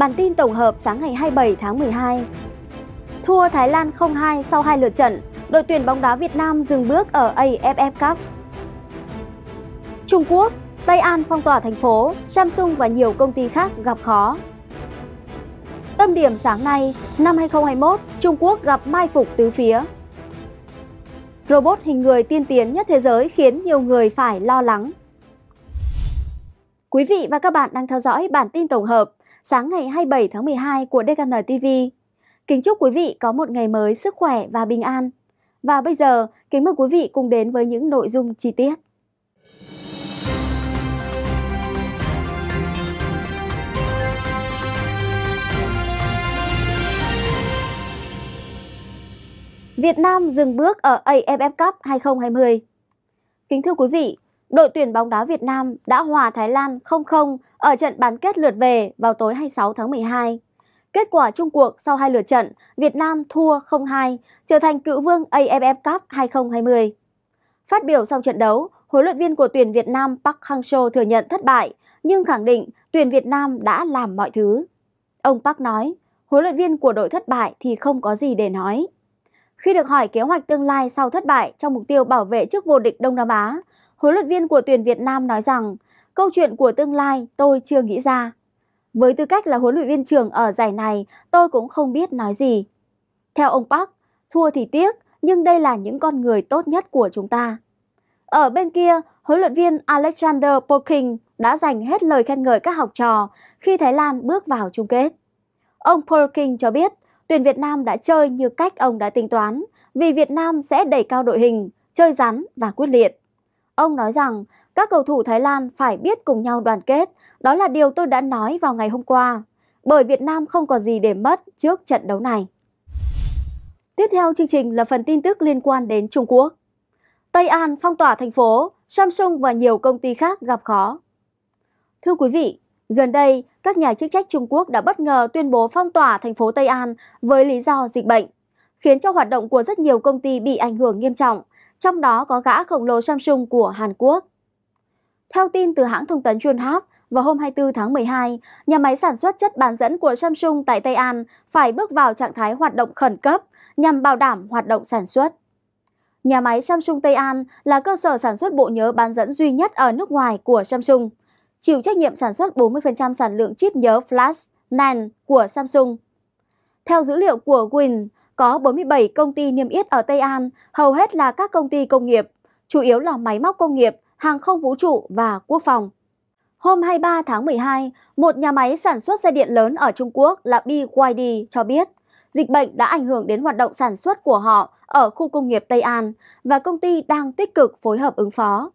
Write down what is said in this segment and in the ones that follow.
Bản tin tổng hợp sáng ngày 27 tháng 12 Thua Thái Lan 0-2 sau hai lượt trận, đội tuyển bóng đá Việt Nam dừng bước ở AFF Cup. Trung Quốc, Tây An phong tỏa thành phố, Samsung và nhiều công ty khác gặp khó. Tâm điểm sáng nay, năm 2021, Trung Quốc gặp mai phục tứ phía. Robot hình người tiên tiến nhất thế giới khiến nhiều người phải lo lắng. Quý vị và các bạn đang theo dõi bản tin tổng hợp sáng ngày 27 tháng 12 của DKN TV. Kính chúc quý vị có một ngày mới sức khỏe và bình an. Và bây giờ, kính mời quý vị cùng đến với những nội dung chi tiết. Việt Nam dừng bước ở AFF Cup 2020. Kính thưa quý vị, đội tuyển bóng đá Việt Nam đã hòa Thái Lan 0-0 ở trận bán kết lượt về vào tối 26 tháng 12. Kết quả chung cuộc sau hai lượt trận, Việt Nam thua 0-2, trở thành cựu vương AFF Cup 2020. Phát biểu sau trận đấu, huấn luyện viên của tuyển Việt Nam Park Hang-seo thừa nhận thất bại, nhưng khẳng định tuyển Việt Nam đã làm mọi thứ. Ông Park nói, huấn luyện viên của đội thất bại thì không có gì để nói. Khi được hỏi kế hoạch tương lai sau thất bại trong mục tiêu bảo vệ chức vô địch Đông Nam Á, huấn luyện viên của tuyển Việt Nam nói rằng Câu chuyện của tương lai tôi chưa nghĩ ra. Với tư cách là huấn luyện viên trưởng ở giải này, tôi cũng không biết nói gì. Theo ông Park, thua thì tiếc, nhưng đây là những con người tốt nhất của chúng ta. Ở bên kia, huấn luyện viên Alexander Polking đã dành hết lời khen ngợi các học trò khi Thái Lan bước vào chung kết. Ông Polking cho biết, tuyển Việt Nam đã chơi như cách ông đã tính toán, vì Việt Nam sẽ đẩy cao đội hình, chơi rắn và quyết liệt. Ông nói rằng các cầu thủ Thái Lan phải biết cùng nhau đoàn kết, đó là điều tôi đã nói vào ngày hôm qua, bởi Việt Nam không có gì để mất trước trận đấu này. Tiếp theo chương trình là phần tin tức liên quan đến Trung Quốc. Tây An phong tỏa thành phố, Samsung và nhiều công ty khác gặp khó. Thưa quý vị, gần đây, các nhà chức trách Trung Quốc đã bất ngờ tuyên bố phong tỏa thành phố Tây An với lý do dịch bệnh, khiến cho hoạt động của rất nhiều công ty bị ảnh hưởng nghiêm trọng, trong đó có gã khổng lồ Samsung của Hàn Quốc. Theo tin từ hãng thông tấn Yonhap, vào hôm 24 tháng 12, nhà máy sản xuất chất bán dẫn của Samsung tại Tây An phải bước vào trạng thái hoạt động khẩn cấp nhằm bảo đảm hoạt động sản xuất. Nhà máy Samsung Tây An là cơ sở sản xuất bộ nhớ bán dẫn duy nhất ở nước ngoài của Samsung, chịu trách nhiệm sản xuất 40% sản lượng chip nhớ flash NAND của Samsung. Theo dữ liệu của Win, có 47 công ty niêm yết ở Tây An, hầu hết là các công ty công nghiệp, chủ yếu là máy móc công nghiệp, hàng không vũ trụ và quốc phòng. Hôm 23 tháng 12, một nhà máy sản xuất xe điện lớn ở Trung Quốc là BYD cho biết dịch bệnh đã ảnh hưởng đến hoạt động sản xuất của họ ở khu công nghiệp Tây An và công ty đang tích cực phối hợp ứng phó.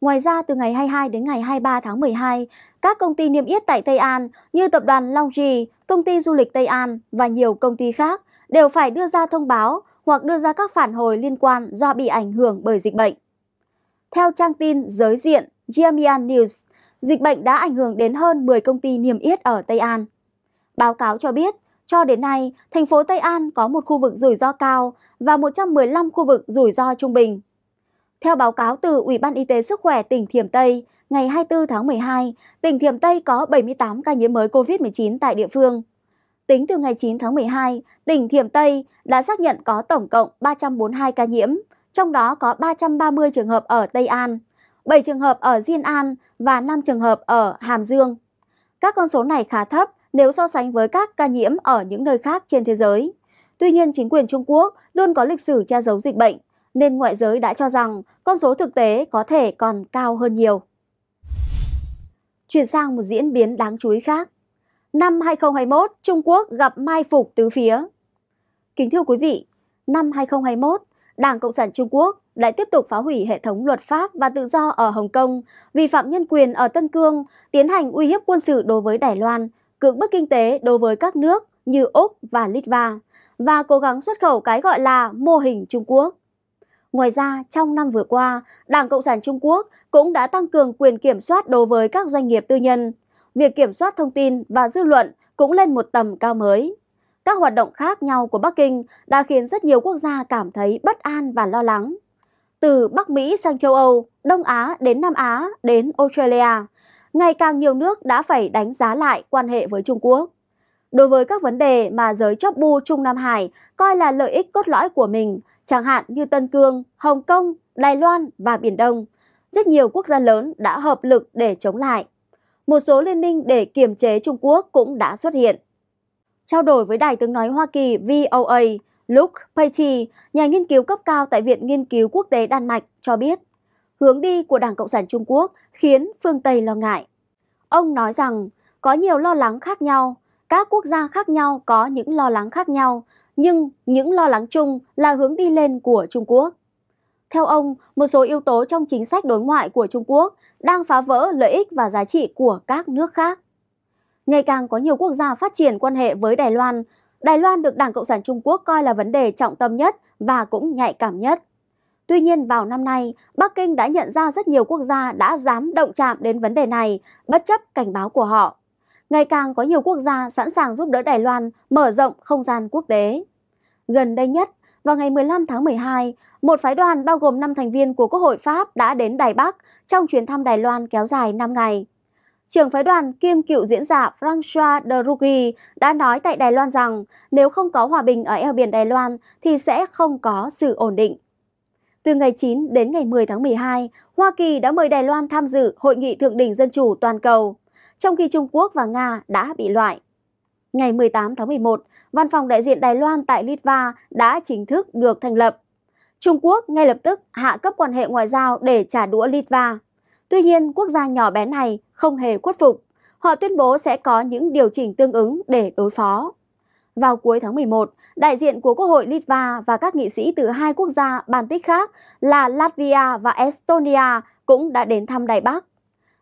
Ngoài ra, từ ngày 22 đến ngày 23 tháng 12, các công ty niêm yết tại Tây An như tập đoàn Longi, công ty du lịch Tây An và nhiều công ty khác đều phải đưa ra thông báo hoặc đưa ra các phản hồi liên quan do bị ảnh hưởng bởi dịch bệnh. Theo trang tin giới diện Jiamian e News, dịch bệnh đã ảnh hưởng đến hơn 10 công ty niêm yết ở Tây An. Báo cáo cho biết, cho đến nay, thành phố Tây An có một khu vực rủi ro cao và 115 khu vực rủi ro trung bình. Theo báo cáo từ Ủy ban Y tế Sức khỏe tỉnh Thiểm Tây, ngày 24 tháng 12, tỉnh Thiểm Tây có 78 ca nhiễm mới COVID-19 tại địa phương. Tính từ ngày 9 tháng 12, tỉnh Thiểm Tây đã xác nhận có tổng cộng 342 ca nhiễm, trong đó có 330 trường hợp ở Tây An, 7 trường hợp ở Diên An và 5 trường hợp ở Hàm Dương. Các con số này khá thấp nếu so sánh với các ca nhiễm ở những nơi khác trên thế giới. Tuy nhiên, chính quyền Trung Quốc luôn có lịch sử che giấu dịch bệnh, nên ngoại giới đã cho rằng con số thực tế có thể còn cao hơn nhiều. Chuyển sang một diễn biến đáng chú ý khác. Năm 2021, Trung Quốc gặp mai phục tứ phía. Kính thưa quý vị, năm 2021, Đảng Cộng sản Trung Quốc lại tiếp tục phá hủy hệ thống luật pháp và tự do ở Hồng Kông, vi phạm nhân quyền ở Tân Cương, tiến hành uy hiếp quân sự đối với Đài Loan, cưỡng bức kinh tế đối với các nước như Úc và Litva và cố gắng xuất khẩu cái gọi là mô hình Trung Quốc. Ngoài ra, trong năm vừa qua, Đảng Cộng sản Trung Quốc cũng đã tăng cường quyền kiểm soát đối với các doanh nghiệp tư nhân. Việc kiểm soát thông tin và dư luận cũng lên một tầm cao mới các hoạt động khác nhau của Bắc Kinh đã khiến rất nhiều quốc gia cảm thấy bất an và lo lắng. Từ Bắc Mỹ sang châu Âu, Đông Á đến Nam Á đến Australia, ngày càng nhiều nước đã phải đánh giá lại quan hệ với Trung Quốc. Đối với các vấn đề mà giới chóp bu Trung Nam Hải coi là lợi ích cốt lõi của mình, chẳng hạn như Tân Cương, Hồng Kông, Đài Loan và Biển Đông, rất nhiều quốc gia lớn đã hợp lực để chống lại. Một số liên minh để kiềm chế Trung Quốc cũng đã xuất hiện. Trao đổi với Đài tiếng nói Hoa Kỳ VOA, Luke Patey, nhà nghiên cứu cấp cao tại Viện Nghiên cứu Quốc tế Đan Mạch, cho biết hướng đi của Đảng Cộng sản Trung Quốc khiến phương Tây lo ngại. Ông nói rằng có nhiều lo lắng khác nhau, các quốc gia khác nhau có những lo lắng khác nhau, nhưng những lo lắng chung là hướng đi lên của Trung Quốc. Theo ông, một số yếu tố trong chính sách đối ngoại của Trung Quốc đang phá vỡ lợi ích và giá trị của các nước khác. Ngày càng có nhiều quốc gia phát triển quan hệ với Đài Loan. Đài Loan được Đảng Cộng sản Trung Quốc coi là vấn đề trọng tâm nhất và cũng nhạy cảm nhất. Tuy nhiên vào năm nay, Bắc Kinh đã nhận ra rất nhiều quốc gia đã dám động chạm đến vấn đề này, bất chấp cảnh báo của họ. Ngày càng có nhiều quốc gia sẵn sàng giúp đỡ Đài Loan mở rộng không gian quốc tế. Gần đây nhất, vào ngày 15 tháng 12, một phái đoàn bao gồm 5 thành viên của Quốc hội Pháp đã đến Đài Bắc trong chuyến thăm Đài Loan kéo dài 5 ngày trưởng phái đoàn kiêm cựu diễn giả François de Rugy đã nói tại Đài Loan rằng nếu không có hòa bình ở eo biển Đài Loan thì sẽ không có sự ổn định. Từ ngày 9 đến ngày 10 tháng 12, Hoa Kỳ đã mời Đài Loan tham dự Hội nghị Thượng đỉnh Dân chủ toàn cầu, trong khi Trung Quốc và Nga đã bị loại. Ngày 18 tháng 11, Văn phòng đại diện Đài Loan tại Litva đã chính thức được thành lập. Trung Quốc ngay lập tức hạ cấp quan hệ ngoại giao để trả đũa Litva. Tuy nhiên, quốc gia nhỏ bé này không hề khuất phục. Họ tuyên bố sẽ có những điều chỉnh tương ứng để đối phó. Vào cuối tháng 11, đại diện của Quốc hội Litva và các nghị sĩ từ hai quốc gia Baltic khác là Latvia và Estonia cũng đã đến thăm Đài Bắc.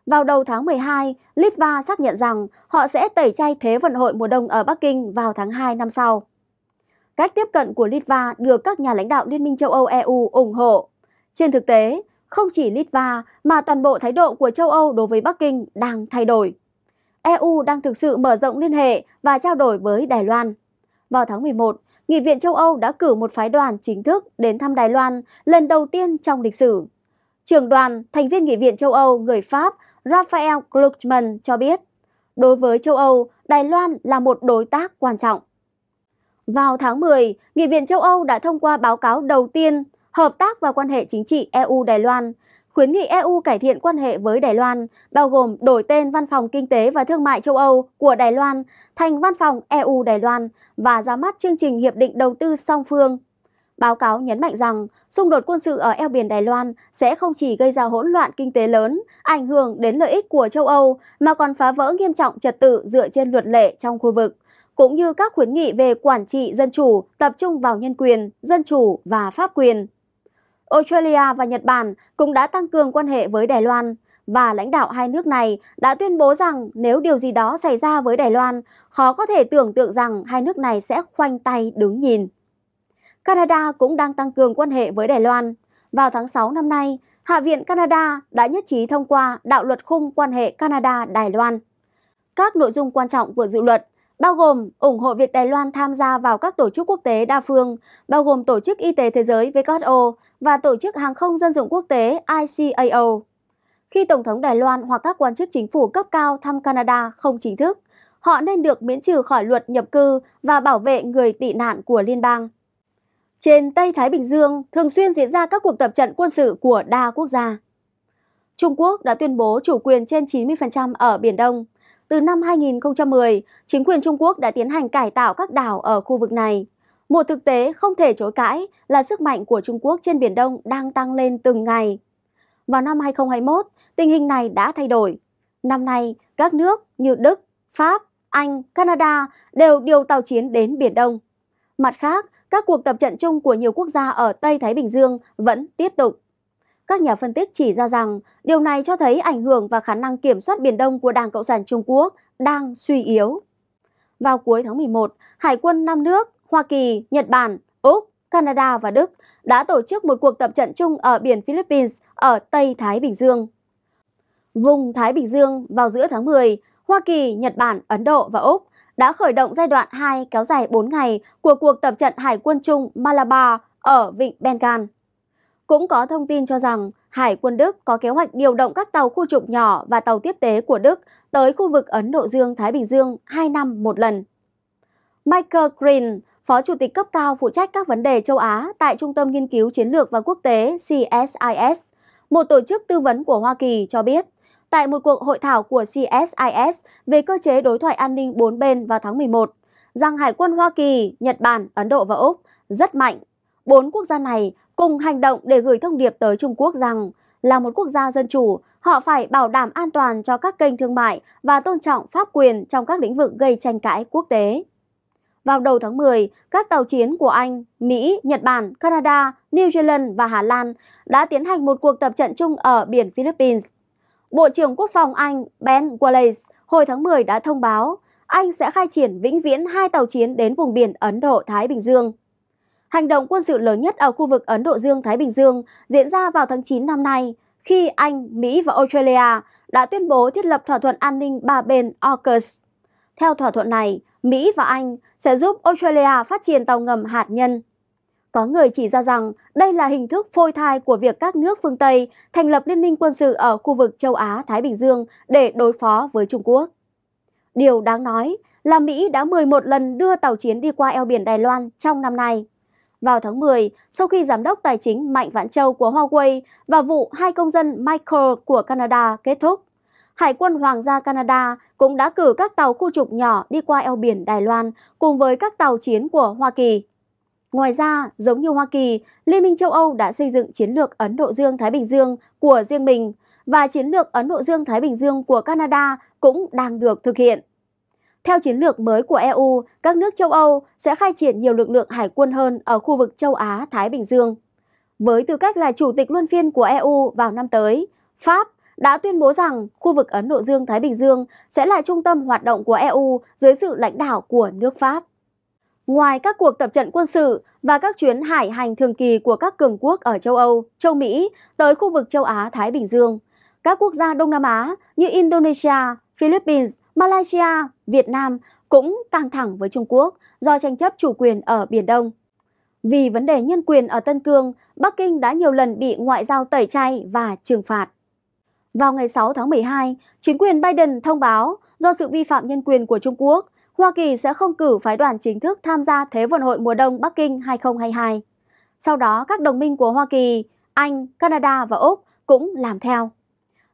Vào đầu tháng 12, Litva xác nhận rằng họ sẽ tẩy chay Thế vận hội mùa đông ở Bắc Kinh vào tháng 2 năm sau. Cách tiếp cận của Litva được các nhà lãnh đạo Liên minh châu Âu EU ủng hộ. Trên thực tế, không chỉ Litva mà toàn bộ thái độ của châu Âu đối với Bắc Kinh đang thay đổi. EU đang thực sự mở rộng liên hệ và trao đổi với Đài Loan. Vào tháng 11, Nghị viện châu Âu đã cử một phái đoàn chính thức đến thăm Đài Loan lần đầu tiên trong lịch sử. Trưởng đoàn, thành viên Nghị viện châu Âu người Pháp Raphael Gluckman cho biết, đối với châu Âu, Đài Loan là một đối tác quan trọng. Vào tháng 10, Nghị viện châu Âu đã thông qua báo cáo đầu tiên hợp tác và quan hệ chính trị EU-Đài Loan, khuyến nghị EU cải thiện quan hệ với Đài Loan, bao gồm đổi tên Văn phòng Kinh tế và Thương mại châu Âu của Đài Loan thành Văn phòng EU Đài Loan và ra mắt chương trình Hiệp định Đầu tư song phương. Báo cáo nhấn mạnh rằng xung đột quân sự ở eo biển Đài Loan sẽ không chỉ gây ra hỗn loạn kinh tế lớn, ảnh hưởng đến lợi ích của châu Âu mà còn phá vỡ nghiêm trọng trật tự dựa trên luật lệ trong khu vực, cũng như các khuyến nghị về quản trị dân chủ tập trung vào nhân quyền, dân chủ và pháp quyền. Australia và Nhật Bản cũng đã tăng cường quan hệ với Đài Loan và lãnh đạo hai nước này đã tuyên bố rằng nếu điều gì đó xảy ra với Đài Loan, khó có thể tưởng tượng rằng hai nước này sẽ khoanh tay đứng nhìn. Canada cũng đang tăng cường quan hệ với Đài Loan. Vào tháng 6 năm nay, Hạ viện Canada đã nhất trí thông qua đạo luật khung quan hệ Canada-Đài Loan. Các nội dung quan trọng của dự luật bao gồm ủng hộ việc Đài Loan tham gia vào các tổ chức quốc tế đa phương, bao gồm Tổ chức Y tế Thế giới WHO và Tổ chức Hàng không Dân dụng Quốc tế ICAO. Khi Tổng thống Đài Loan hoặc các quan chức chính phủ cấp cao thăm Canada không chính thức, họ nên được miễn trừ khỏi luật nhập cư và bảo vệ người tị nạn của liên bang. Trên Tây Thái Bình Dương thường xuyên diễn ra các cuộc tập trận quân sự của đa quốc gia. Trung Quốc đã tuyên bố chủ quyền trên 90% ở Biển Đông. Từ năm 2010, chính quyền Trung Quốc đã tiến hành cải tạo các đảo ở khu vực này. Một thực tế không thể chối cãi là sức mạnh của Trung Quốc trên Biển Đông đang tăng lên từng ngày. Vào năm 2021, tình hình này đã thay đổi. Năm nay, các nước như Đức, Pháp, Anh, Canada đều điều tàu chiến đến Biển Đông. Mặt khác, các cuộc tập trận chung của nhiều quốc gia ở Tây Thái Bình Dương vẫn tiếp tục. Các nhà phân tích chỉ ra rằng điều này cho thấy ảnh hưởng và khả năng kiểm soát Biển Đông của Đảng Cộng sản Trung Quốc đang suy yếu. Vào cuối tháng 11, Hải quân năm nước Hoa Kỳ, Nhật Bản, Úc, Canada và Đức đã tổ chức một cuộc tập trận chung ở biển Philippines ở Tây Thái Bình Dương. Vùng Thái Bình Dương vào giữa tháng 10, Hoa Kỳ, Nhật Bản, Ấn Độ và Úc đã khởi động giai đoạn 2 kéo dài 4 ngày của cuộc tập trận Hải quân chung Malabar ở Vịnh Bengal. Cũng có thông tin cho rằng Hải quân Đức có kế hoạch điều động các tàu khu trục nhỏ và tàu tiếp tế của Đức tới khu vực Ấn Độ Dương-Thái Bình Dương 2 năm một lần. Michael Green, Phó Chủ tịch cấp cao phụ trách các vấn đề châu Á tại Trung tâm Nghiên cứu Chiến lược và Quốc tế CSIS, một tổ chức tư vấn của Hoa Kỳ cho biết, tại một cuộc hội thảo của CSIS về cơ chế đối thoại an ninh bốn bên vào tháng 11, rằng Hải quân Hoa Kỳ, Nhật Bản, Ấn Độ và Úc rất mạnh. Bốn quốc gia này cùng hành động để gửi thông điệp tới Trung Quốc rằng là một quốc gia dân chủ, họ phải bảo đảm an toàn cho các kênh thương mại và tôn trọng pháp quyền trong các lĩnh vực gây tranh cãi quốc tế. Vào đầu tháng 10, các tàu chiến của Anh, Mỹ, Nhật Bản, Canada, New Zealand và Hà Lan đã tiến hành một cuộc tập trận chung ở biển Philippines. Bộ trưởng Quốc phòng Anh Ben Wallace hồi tháng 10 đã thông báo Anh sẽ khai triển vĩnh viễn hai tàu chiến đến vùng biển Ấn Độ-Thái Bình Dương. Hành động quân sự lớn nhất ở khu vực Ấn Độ Dương-Thái Bình Dương diễn ra vào tháng 9 năm nay khi Anh, Mỹ và Australia đã tuyên bố thiết lập thỏa thuận an ninh ba bên AUKUS. Theo thỏa thuận này, Mỹ và Anh sẽ giúp Australia phát triển tàu ngầm hạt nhân. Có người chỉ ra rằng đây là hình thức phôi thai của việc các nước phương Tây thành lập liên minh quân sự ở khu vực châu Á-Thái Bình Dương để đối phó với Trung Quốc. Điều đáng nói là Mỹ đã 11 lần đưa tàu chiến đi qua eo biển Đài Loan trong năm nay. Vào tháng 10, sau khi Giám đốc Tài chính Mạnh Vạn Châu của Huawei và vụ hai công dân Michael của Canada kết thúc, Hải quân Hoàng gia Canada cũng đã cử các tàu khu trục nhỏ đi qua eo biển Đài Loan cùng với các tàu chiến của Hoa Kỳ. Ngoài ra, giống như Hoa Kỳ, Liên minh châu Âu đã xây dựng chiến lược Ấn Độ Dương-Thái Bình Dương của riêng mình và chiến lược Ấn Độ Dương-Thái Bình Dương của Canada cũng đang được thực hiện. Theo chiến lược mới của EU, các nước châu Âu sẽ khai triển nhiều lực lượng hải quân hơn ở khu vực châu Á-Thái Bình Dương. Với tư cách là chủ tịch luân phiên của EU vào năm tới, Pháp đã tuyên bố rằng khu vực Ấn Độ Dương-Thái Bình Dương sẽ là trung tâm hoạt động của EU dưới sự lãnh đạo của nước Pháp. Ngoài các cuộc tập trận quân sự và các chuyến hải hành thường kỳ của các cường quốc ở châu Âu, châu Mỹ tới khu vực châu Á-Thái Bình Dương, các quốc gia Đông Nam Á như Indonesia, Philippines, Malaysia, Việt Nam cũng căng thẳng với Trung Quốc do tranh chấp chủ quyền ở Biển Đông. Vì vấn đề nhân quyền ở Tân Cương, Bắc Kinh đã nhiều lần bị ngoại giao tẩy chay và trừng phạt. Vào ngày 6 tháng 12, chính quyền Biden thông báo do sự vi phạm nhân quyền của Trung Quốc, Hoa Kỳ sẽ không cử phái đoàn chính thức tham gia Thế vận hội mùa đông Bắc Kinh 2022. Sau đó, các đồng minh của Hoa Kỳ, Anh, Canada và Úc cũng làm theo.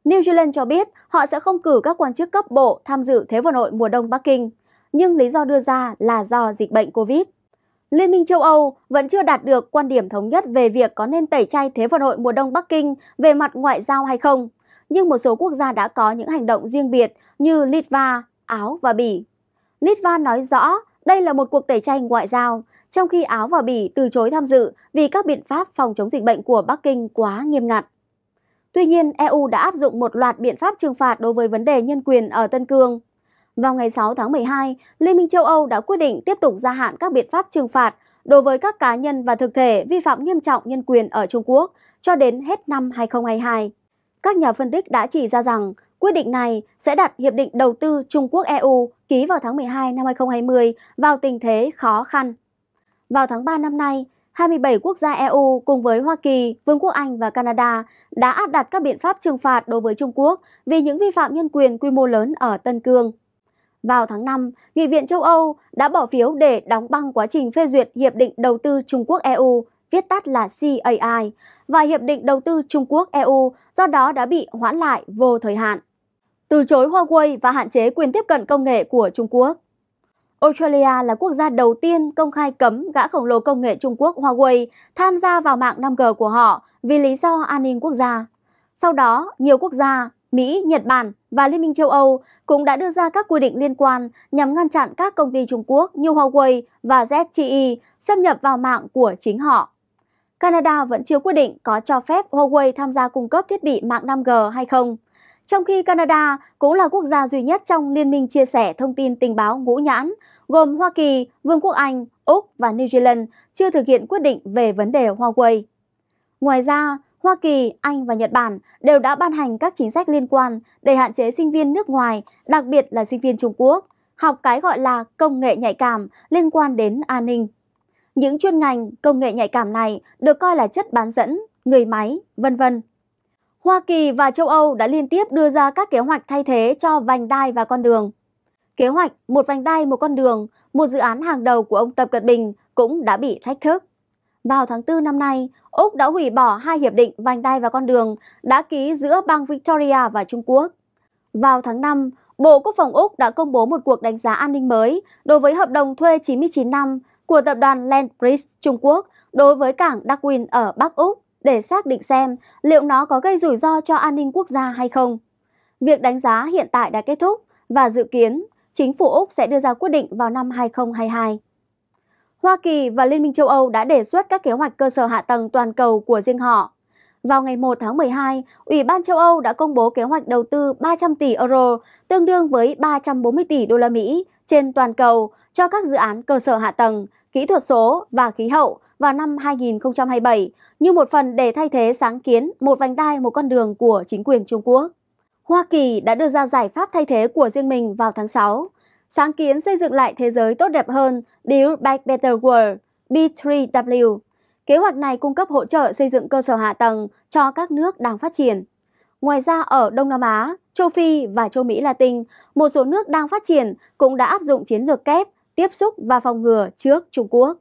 New Zealand cho biết họ sẽ không cử các quan chức cấp bộ tham dự Thế vận hội mùa đông Bắc Kinh, nhưng lý do đưa ra là do dịch bệnh COVID. Liên minh châu Âu vẫn chưa đạt được quan điểm thống nhất về việc có nên tẩy chay Thế vận hội mùa đông Bắc Kinh về mặt ngoại giao hay không nhưng một số quốc gia đã có những hành động riêng biệt như Litva, Áo và Bỉ. Litva nói rõ đây là một cuộc tẩy chay ngoại giao, trong khi Áo và Bỉ từ chối tham dự vì các biện pháp phòng chống dịch bệnh của Bắc Kinh quá nghiêm ngặt. Tuy nhiên, EU đã áp dụng một loạt biện pháp trừng phạt đối với vấn đề nhân quyền ở Tân Cương. Vào ngày 6 tháng 12, Liên minh châu Âu đã quyết định tiếp tục gia hạn các biện pháp trừng phạt đối với các cá nhân và thực thể vi phạm nghiêm trọng nhân quyền ở Trung Quốc cho đến hết năm 2022. Các nhà phân tích đã chỉ ra rằng quyết định này sẽ đặt Hiệp định Đầu tư Trung Quốc-EU ký vào tháng 12 năm 2020 vào tình thế khó khăn. Vào tháng 3 năm nay, 27 quốc gia EU cùng với Hoa Kỳ, Vương quốc Anh và Canada đã áp đặt các biện pháp trừng phạt đối với Trung Quốc vì những vi phạm nhân quyền quy mô lớn ở Tân Cương. Vào tháng 5, Nghị viện châu Âu đã bỏ phiếu để đóng băng quá trình phê duyệt Hiệp định Đầu tư Trung Quốc-EU viết tắt là CAI, và Hiệp định Đầu tư Trung Quốc-EU, do đó đã bị hoãn lại vô thời hạn. Từ chối Huawei và hạn chế quyền tiếp cận công nghệ của Trung Quốc Australia là quốc gia đầu tiên công khai cấm gã khổng lồ công nghệ Trung Quốc Huawei tham gia vào mạng 5G của họ vì lý do an ninh quốc gia. Sau đó, nhiều quốc gia, Mỹ, Nhật Bản và Liên minh châu Âu cũng đã đưa ra các quy định liên quan nhằm ngăn chặn các công ty Trung Quốc như Huawei và ZTE xâm nhập vào mạng của chính họ. Canada vẫn chưa quyết định có cho phép Huawei tham gia cung cấp thiết bị mạng 5G hay không. Trong khi Canada cũng là quốc gia duy nhất trong liên minh chia sẻ thông tin tình báo ngũ nhãn, gồm Hoa Kỳ, Vương quốc Anh, Úc và New Zealand chưa thực hiện quyết định về vấn đề Huawei. Ngoài ra, Hoa Kỳ, Anh và Nhật Bản đều đã ban hành các chính sách liên quan để hạn chế sinh viên nước ngoài, đặc biệt là sinh viên Trung Quốc, học cái gọi là công nghệ nhạy cảm liên quan đến an ninh những chuyên ngành, công nghệ nhạy cảm này được coi là chất bán dẫn, người máy, vân vân. Hoa Kỳ và châu Âu đã liên tiếp đưa ra các kế hoạch thay thế cho vành đai và con đường. Kế hoạch một vành đai một con đường, một dự án hàng đầu của ông Tập Cận Bình cũng đã bị thách thức. Vào tháng 4 năm nay, Úc đã hủy bỏ hai hiệp định vành đai và con đường đã ký giữa bang Victoria và Trung Quốc. Vào tháng 5, Bộ Quốc phòng Úc đã công bố một cuộc đánh giá an ninh mới đối với hợp đồng thuê 99 năm của tập đoàn Landbridge Trung Quốc đối với cảng Darwin ở Bắc Úc để xác định xem liệu nó có gây rủi ro cho an ninh quốc gia hay không. Việc đánh giá hiện tại đã kết thúc và dự kiến chính phủ Úc sẽ đưa ra quyết định vào năm 2022. Hoa Kỳ và Liên minh châu Âu đã đề xuất các kế hoạch cơ sở hạ tầng toàn cầu của riêng họ. Vào ngày 1 tháng 12, Ủy ban châu Âu đã công bố kế hoạch đầu tư 300 tỷ euro, tương đương với 340 tỷ đô la Mỹ trên toàn cầu cho các dự án cơ sở hạ tầng kỹ thuật số và khí hậu vào năm 2027 như một phần để thay thế sáng kiến một vành đai một con đường của chính quyền Trung Quốc. Hoa Kỳ đã đưa ra giải pháp thay thế của riêng mình vào tháng 6. Sáng kiến xây dựng lại thế giới tốt đẹp hơn Build Back Better World B3W. Kế hoạch này cung cấp hỗ trợ xây dựng cơ sở hạ tầng cho các nước đang phát triển. Ngoài ra ở Đông Nam Á, châu Phi và châu Mỹ Latin, một số nước đang phát triển cũng đã áp dụng chiến lược kép tiếp xúc và phòng ngừa trước Trung Quốc.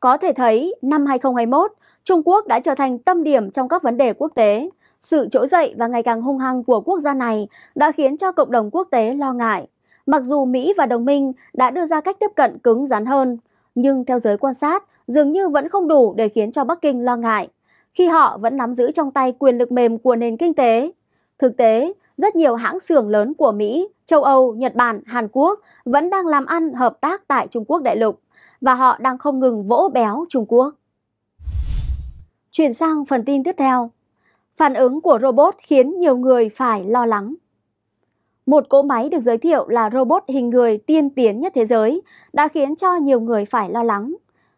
Có thể thấy, năm 2021, Trung Quốc đã trở thành tâm điểm trong các vấn đề quốc tế. Sự trỗi dậy và ngày càng hung hăng của quốc gia này đã khiến cho cộng đồng quốc tế lo ngại. Mặc dù Mỹ và đồng minh đã đưa ra cách tiếp cận cứng rắn hơn, nhưng theo giới quan sát, dường như vẫn không đủ để khiến cho Bắc Kinh lo ngại, khi họ vẫn nắm giữ trong tay quyền lực mềm của nền kinh tế. Thực tế, rất nhiều hãng xưởng lớn của Mỹ châu Âu, Nhật Bản, Hàn Quốc vẫn đang làm ăn hợp tác tại Trung Quốc đại lục và họ đang không ngừng vỗ béo Trung Quốc. Chuyển sang phần tin tiếp theo. Phản ứng của robot khiến nhiều người phải lo lắng. Một cỗ máy được giới thiệu là robot hình người tiên tiến nhất thế giới đã khiến cho nhiều người phải lo lắng.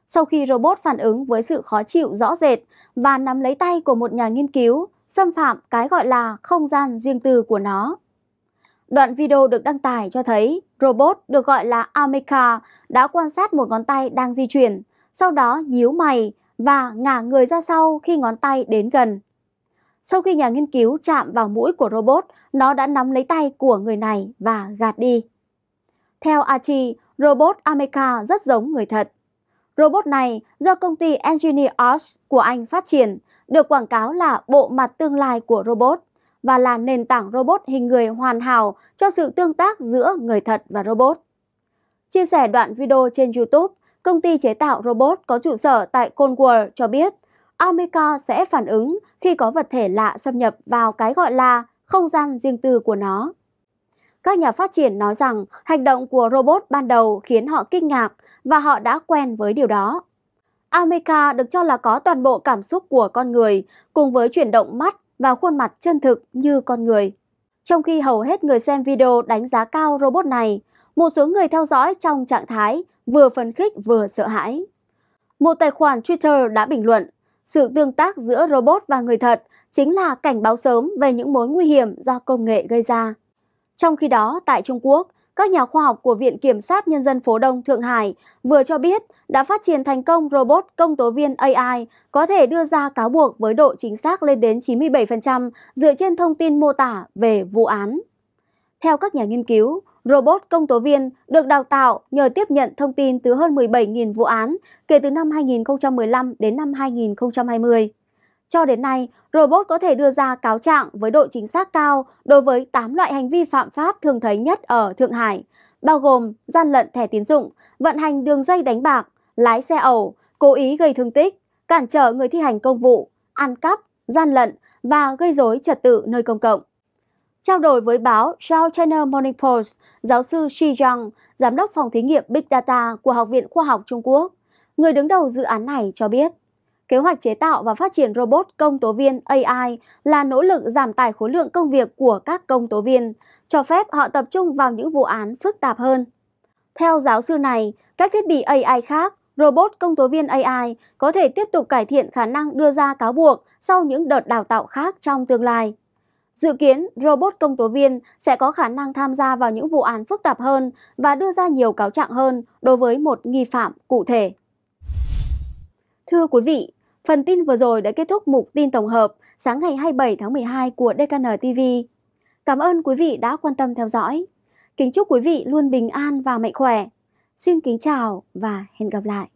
Sau khi robot phản ứng với sự khó chịu rõ rệt và nắm lấy tay của một nhà nghiên cứu, xâm phạm cái gọi là không gian riêng tư của nó, Đoạn video được đăng tải cho thấy robot được gọi là Ameka đã quan sát một ngón tay đang di chuyển, sau đó nhíu mày và ngả người ra sau khi ngón tay đến gần. Sau khi nhà nghiên cứu chạm vào mũi của robot, nó đã nắm lấy tay của người này và gạt đi. Theo Archie, robot Ameka rất giống người thật. Robot này do công ty Engineer của Anh phát triển, được quảng cáo là bộ mặt tương lai của robot và là nền tảng robot hình người hoàn hảo cho sự tương tác giữa người thật và robot. Chia sẻ đoạn video trên YouTube, công ty chế tạo robot có trụ sở tại Cornwall cho biết Amica sẽ phản ứng khi có vật thể lạ xâm nhập vào cái gọi là không gian riêng tư của nó. Các nhà phát triển nói rằng hành động của robot ban đầu khiến họ kinh ngạc và họ đã quen với điều đó. Amica được cho là có toàn bộ cảm xúc của con người cùng với chuyển động mắt và khuôn mặt chân thực như con người. Trong khi hầu hết người xem video đánh giá cao robot này, một số người theo dõi trong trạng thái vừa phấn khích vừa sợ hãi. Một tài khoản Twitter đã bình luận, sự tương tác giữa robot và người thật chính là cảnh báo sớm về những mối nguy hiểm do công nghệ gây ra. Trong khi đó, tại Trung Quốc, các nhà khoa học của Viện Kiểm sát Nhân dân Phố Đông Thượng Hải vừa cho biết đã phát triển thành công robot công tố viên AI có thể đưa ra cáo buộc với độ chính xác lên đến 97% dựa trên thông tin mô tả về vụ án. Theo các nhà nghiên cứu, robot công tố viên được đào tạo nhờ tiếp nhận thông tin từ hơn 17.000 vụ án kể từ năm 2015 đến năm 2020. Cho đến nay, robot có thể đưa ra cáo trạng với độ chính xác cao đối với 8 loại hành vi phạm pháp thường thấy nhất ở Thượng Hải, bao gồm gian lận thẻ tín dụng, vận hành đường dây đánh bạc, lái xe ẩu, cố ý gây thương tích, cản trở người thi hành công vụ, ăn cắp, gian lận và gây rối trật tự nơi công cộng. Trao đổi với báo South China Morning Post, giáo sư Shi Zhang, giám đốc phòng thí nghiệm Big Data của Học viện Khoa học Trung Quốc, người đứng đầu dự án này cho biết. Kế hoạch chế tạo và phát triển robot công tố viên AI là nỗ lực giảm tải khối lượng công việc của các công tố viên, cho phép họ tập trung vào những vụ án phức tạp hơn. Theo giáo sư này, các thiết bị AI khác, robot công tố viên AI có thể tiếp tục cải thiện khả năng đưa ra cáo buộc sau những đợt đào tạo khác trong tương lai. Dự kiến, robot công tố viên sẽ có khả năng tham gia vào những vụ án phức tạp hơn và đưa ra nhiều cáo trạng hơn đối với một nghi phạm cụ thể. Thưa quý vị, Phần tin vừa rồi đã kết thúc mục tin tổng hợp sáng ngày 27 tháng 12 của DKN TV. Cảm ơn quý vị đã quan tâm theo dõi. Kính chúc quý vị luôn bình an và mạnh khỏe. Xin kính chào và hẹn gặp lại.